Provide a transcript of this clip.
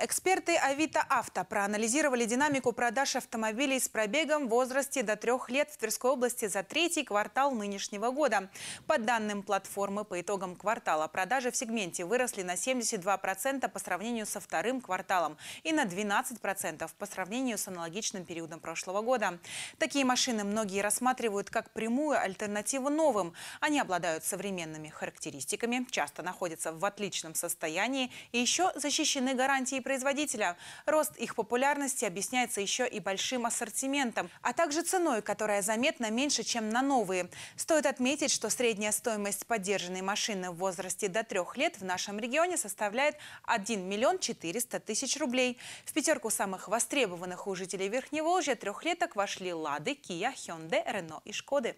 Эксперты Авито Авто проанализировали динамику продаж автомобилей с пробегом в возрасте до трех лет в Тверской области за третий квартал нынешнего года. По данным платформы, по итогам квартала продажи в сегменте выросли на 72% по сравнению со вторым кварталом и на 12% по сравнению с аналогичным периодом прошлого года. Такие машины многие рассматривают как прямую альтернативу новым. Они обладают современными характеристиками, часто находятся в отличном состоянии и еще защищены гарантией производителя. Рост их популярности объясняется еще и большим ассортиментом, а также ценой, которая заметно меньше, чем на новые. Стоит отметить, что средняя стоимость поддержанной машины в возрасте до трех лет в нашем регионе составляет 1 миллион 400 тысяч рублей. В пятерку самых востребованных у жителей Верхневолжья трехлеток вошли «Лады», «Кия», «Хёнде», «Рено» и «Шкоды».